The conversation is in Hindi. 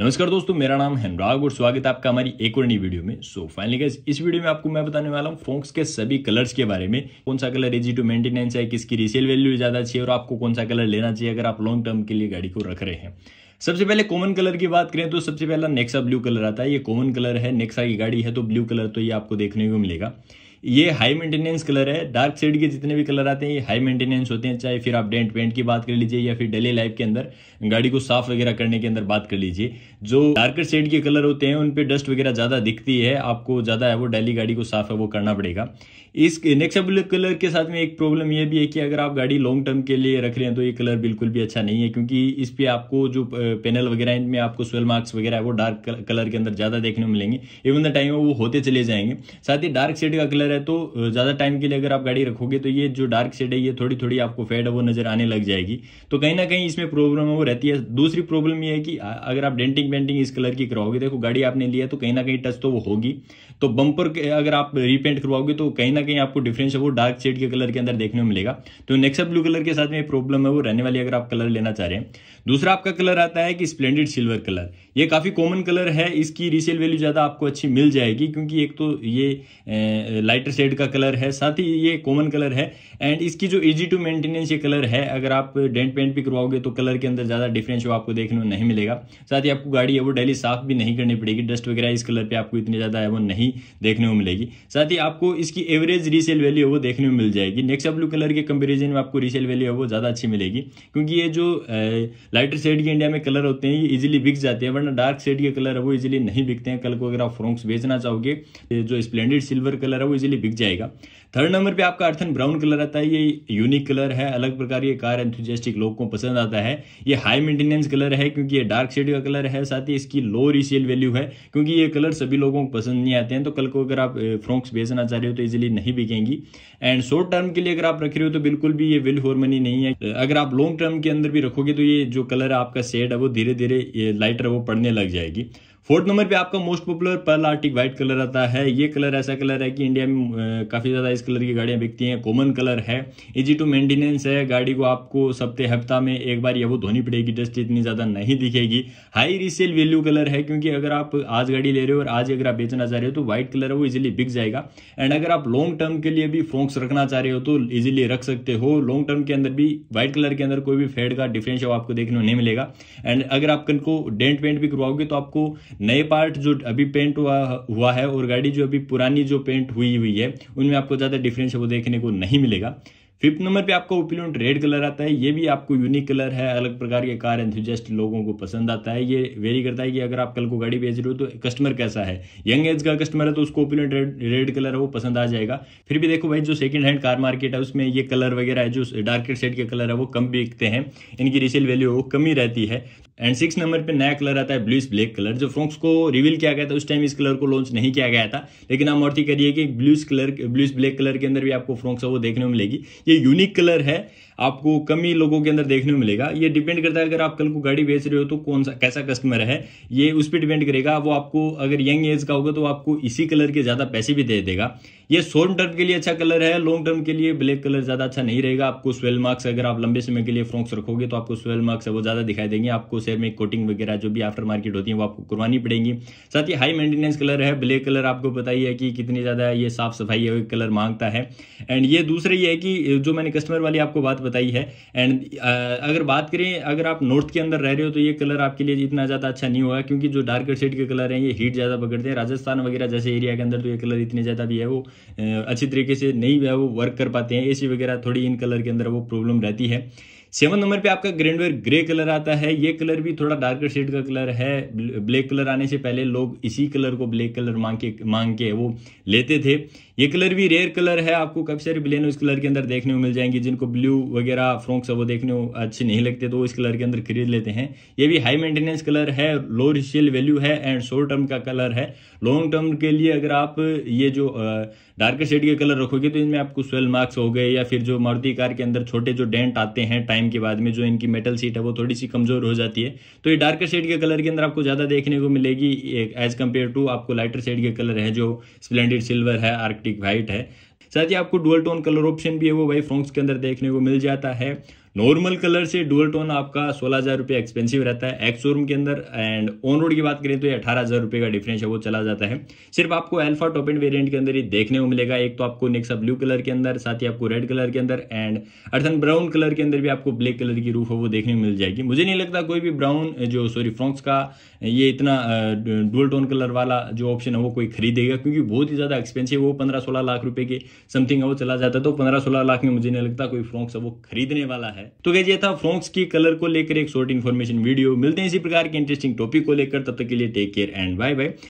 नमस्कार दोस्तों मेरा नाम है अनुराग और स्वागत है आपका हमारी एक और नई वीडियो में सो so, फाइनली गाइस इस वीडियो में आपको मैं बताने वाला हूँ फोक्स के सभी कलर्स के बारे में कौन सा कलर इजी टू मेंटेनेंस है किसकी रीसेल वैल्यू ज़्यादा चाहिए और आपको कौन सा कलर लेना चाहिए अगर आप लॉन्ग टर्म के लिए गाड़ी को रख रहे हैं सबसे पहले कॉमन कलर की बात करें तो सबसे पहला नेक्सा ब्लू कलर आता है ये कॉमन कलर है नेक्सा की गाड़ी है तो ब्लू कलर तो ये आपको देखने को मिलेगा ये हाई मेंटेनेंस कलर है डार्क शेड के जितने भी कलर आते हैं ये हाई मेंटेनेंस होते हैं चाहे फिर आप डेंट पेंट की बात कर लीजिए या फिर डेली लाइफ के अंदर गाड़ी को साफ वगैरह करने के अंदर बात कर लीजिए जो डार्कर शेड के कलर होते हैं उन पर डस्ट वगैरह ज़्यादा दिखती है आपको ज़्यादा है वो डेली गाड़ी को साफ है वो करना पड़ेगा इस नेक्स्ट ब्लू कलर के साथ में एक प्रॉब्लम यह भी है कि अगर आप गाड़ी लॉन्ग टर्म के लिए रख रहे हैं तो ये कलर बिल्कुल भी अच्छा नहीं है क्योंकि इस पर आपको जो पेनल वगैरह इनमें आपको स्वेल मार्क्स वगैरह है वो डार्क कलर के अंदर ज़्यादा देखने को मिलेंगे इवन द टाइम वो होते चले जाएंगे साथ ही डार्क शेड का कलर है तो ज़्यादा टाइम के लिए अगर आप गाड़ी रखोगे तो ये जो डार्क शेड है ये थोड़ी थोड़ी आपको फेड है वो नज़र आने लग जाएगी तो कहीं ना कहीं इसमें प्रॉब्लम वो रहती है दूसरी प्रॉब्लम ये है कि अगर आप डेंटिंग पेंटिंग इस कलर की करवाओगे देखो गाड़ी आपने लिया तो कहीं ना कहीं टच तो वो होगी तो बम्पर अगर आप रिपेंट करवाओगे तो कहीं ना कहीं आपको डिफरेंस है वो डार्क शेड के कलर के अंदर देखने को मिलेगा तो नेक्सा ब्लू कलर के साथ में प्रॉब्लम है वो रहने वाली अगर आप कलर लेना चाह रहे हैं दूसरा आपका कलर आता है कि स्प्लेंडेड सिल्वर कलर ये काफ़ी कॉमन कलर है इसकी रीसेल वैल्यू ज़्यादा आपको अच्छी मिल जाएगी क्योंकि एक तो ये लाइट लाइटर शेड का कलर है साथ ही ये कॉमन कलर है एंड इसकी जो इजी टू मेंटेनेंस ये कलर है अगर आप डेंट पेंट भी करवाओगे तो कलर के अंदर ज़्यादा डिफरेंस वो आपको देखने में नहीं मिलेगा साथ ही आपको गाड़ी है वो डेली साफ भी नहीं करनी पड़ेगी डस्ट वगैरह इस कलर पर आपको इतनी ज़्यादा है वो नहीं देखने को मिलेगी साथ ही आपको इसकी एवरेज रीसेल वैल्यू है वो देखने में मिल जाएगी नेक्स्ट ब्लू कलर के कंपेरिजन में आपको रीसेल वैल्यू है वो ज़्यादा अच्छी मिलेगी क्योंकि ये जो लाइटर शेड के इंडिया में कलर होते हैं ये इजिली बिक जाते हैं वरना डार्क शेड के कलर है वो इजिली नहीं बिकते हैं कल को अगर आप फ्रॉक्स बेचना चाहोगे जो स्प्लेंडेड सिल्वर कलर है वो इजिली लिए बिक जाएगा थर्ड नंबर पे आपका अर्थन ब्राउन कलर आता है ये यूनिक कलर है अलग प्रकार के कार एंथुजियास्टिक लोग को पसंद आता है ये हाई मेंटेनेंस कलर है क्योंकि ये डार्क शेड का कलर है साथ ही इसकी लो रीसेल वैल्यू है क्योंकि ये कलर सभी लोगों को पसंद नहीं आते हैं तो कल को अगर आप फ्रॉक्स बेचना चाह रहे हो तो इजिली नहीं बिकेंगी एंड शॉर्ट टर्म के लिए अगर आप रख रहे हो तो बिल्कुल भी ये विल फॉर मनी नहीं है अगर आप लॉन्ग टर्म के अंदर भी रखोगे तो ये जो कलर आपका शेड है वो धीरे धीरे लाइटर वो पड़ने लग जाएगी फोर्थ नंबर पे आपका most popular pearl arctic white colour आता है ये कलर ऐसा कलर है कि इंडिया में काफी ज्यादा इस कलर की गाड़ियाँ बिकती हैं कॉमन कलर है इजी टू मेंटेनेंस है गाड़ी को आपको सप्ते हफ्ता में एक बार या वो धोनी पड़ेगी डस्ट इतनी ज़्यादा नहीं दिखेगी हाई रीसेल वैल्यू कलर है क्योंकि अगर आप आज गाड़ी ले रहे हो और आज अगर आप बेचना चाह रहे हो तो व्हाइट कलर है वो इजिली बिक जाएगा एंड अगर आप लॉन्ग टर्म के लिए भी फोक्स रखना चाह रहे हो तो इजिली रख सकते हो लॉन्ग टर्म के अंदर भी व्हाइट कलर के अंदर कोई भी फेड का डिफरेंशियल आपको देखने को नहीं मिलेगा एंड अगर आप को डेंट पेंट भी करवाओगे तो आपको नए पार्ट जो अभी पेंट हुआ हुआ है और गाड़ी जो अभी पुरानी जो पेंट हुई हुई है उनमें आपको ज़्यादा ज़्यादा डिफरेंस वो देखने को नहीं मिलेगा फिफ्थ नंबर पे आपका ओपिलियन रेड कलर आता है ये भी आपको यूनिक कलर है अलग प्रकार के कार एंथुजस्ट लोगों को पसंद आता है ये वेरी करता है कि अगर आप कल को गाड़ी भेज रहे हो तो कस्टमर कैसा है यंग एज का कस्टमर है तो उसको ओपिलियन रेड रेड कलर है वो पसंद आ जाएगा फिर भी देखो भाई जो सेकंड हैंड कार मार्केट है उसमें ये कलर वगैरह है जो डार्क सेट के कलर है वो कम बिकते हैं इनकी रिसेल वैल्यू कम ही रहती है एंड सिक्स नंबर पे नया कलर आता है ब्लूस ब्लैक कलर जो फ्रॉक्स को रिवील किया गया था उस टाइम इस कलर को लॉन्च नहीं किया गया था लेकिन आप नोट करिए कि bluish colour bluish black colour के अंदर भी आपको फ्रॉक्स है वो देखने को मिलेगी ये यूनिक कलर है आपको कम ही लोगों के अंदर देखने को मिलेगा ये डिपेंड करता है अगर आप कल को गाड़ी बेच रहे हो तो कौन सा कैसा कस्टमर है ये उस पर डिपेंड करेगा वो आपको अगर यंग एज का होगा तो आपको इसी कलर के ज़्यादा पैसे भी दे देगा ये शॉर्ट टर्म के लिए अच्छा कलर है लॉन्ग टर्म के लिए ब्लैक कलर ज्यादा अच्छा नहीं रहेगा आपको स्वेल मार्क्स अगर आप लंबे समय के लिए फ्रॉक्स रखोगे तो आपको स्वेल मार्क्स है वो ज्यादा दिखाई देंगे आपको शेयर में कोटिंग वगैरह जो भी आफ्टर मार्केट होती है वो आपको करवानी पड़ेगी साथ ही हाई मेंटेनेंस कलर है ब्लैक कलर आपको बताइए कि कितनी ज्यादा ये साफ सफाई है कलर मांगता है एंड ये दूसरा ये है कि जो मैंने कस्टमर वाली आपको बात बताई है एंड अगर बात करें अगर आप नॉर्थ के अंदर रह रहे हो तो ये कलर आपके लिए इतना ज़्यादा अच्छा नहीं होगा क्योंकि जो डार्कर शेड के कलर हैं ये हीट ज़्यादा पकड़ते हैं राजस्थान वगैरह जैसे एरिया के अंदर तो ये कलर इतने ज़्यादा भी है वो अच्छी तरीके से नहीं है वो वर्क कर पाते हैं एसी वगैरह थोड़ी इन कलर के अंदर वो प्रॉब्लम रहती है सेवन नंबर पे आपका ग्रैंडवेयर ग्रे कलर आता है ये कलर भी थोड़ा डार्कर शेड का कलर है ब्लैक कलर आने से पहले लोग इसी कलर को ब्लैक कलर मांग के मांग के वो लेते थे ये कलर भी रेयर कलर है आपको काफी सारी ब्लेनो इस कलर के अंदर देखने को मिल जाएंगी जिनको ब्लू वगैरह फ्रॉक्स वो देखने को अच्छे नहीं लगते तो इस कलर के अंदर खरीद लेते हैं ये भी हाई मेंटेनेंस कलर है लो रिसेल वैल्यू है एंड शॉर्ट टर्म का कलर है लॉन्ग टर्म के लिए अगर आप ये जो डार्कर शेड के कलर रखोगे तो इनमें आपको स्वेल मार्क्स हो गए या फिर जो मारुति कार के अंदर छोटे जो डेंट आते हैं टाइम के बाद में जो इनकी मेटल सीट है वो थोड़ी सी कमजोर हो जाती है तो ये डार्कर शेड के कलर के अंदर आपको ज्यादा देखने को मिलेगी एज कम्पेयर टू आपको लाइटर शेड के कलर है जो स्प्लेंडेड सिल्वर है आर्क आर्टिक वाइट है साथ ही आपको डुअल टोन कलर ऑप्शन भी है वो भाई फ्रॉक्स के अंदर देखने को मिल जाता है नॉर्मल कलर से डुअल टोन आपका सोलह हज़ार रुपये एक्सपेंसिव रहता है एक्स शोरूम के अंदर एंड ऑन रोड की बात करें तो ये अठारह हज़ार रुपये का डिफरेंस है वो चला जाता है सिर्फ आपको एल्फा टॉप एंड वेरियंट के अंदर ही देखने को मिलेगा एक तो आपको नेक्सा ब्लू कलर के अंदर साथ ही आपको रेड कलर के अंदर एंड अर्थन ब्राउन कलर के अंदर भी आपको ब्लैक कलर की रूफ है वो देखने को मिल जाएगी मुझे नहीं लगता कोई भी ब्राउन जो सॉरी फ्रॉक्स का ये इतना डुअल टोन कलर वाला जो ऑप्शन है वो कोई खरीदेगा क्योंकि बहुत ही ज़्यादा एक्सपेंसिव वो पंद्रह सोलह लाख रुपये के समथिंग है वो चला जाता है तो पंद्रह सोलह लाख में मुझे नहीं लगता कोई फ्रॉक्स है वो खरीदने वाला है है तो कह ये था फ्रॉक्स की कलर को लेकर एक शॉर्ट इन्फॉर्मेशन वीडियो मिलते हैं इसी प्रकार के इंटरेस्टिंग टॉपिक को लेकर तब तक के लिए take care and bye bye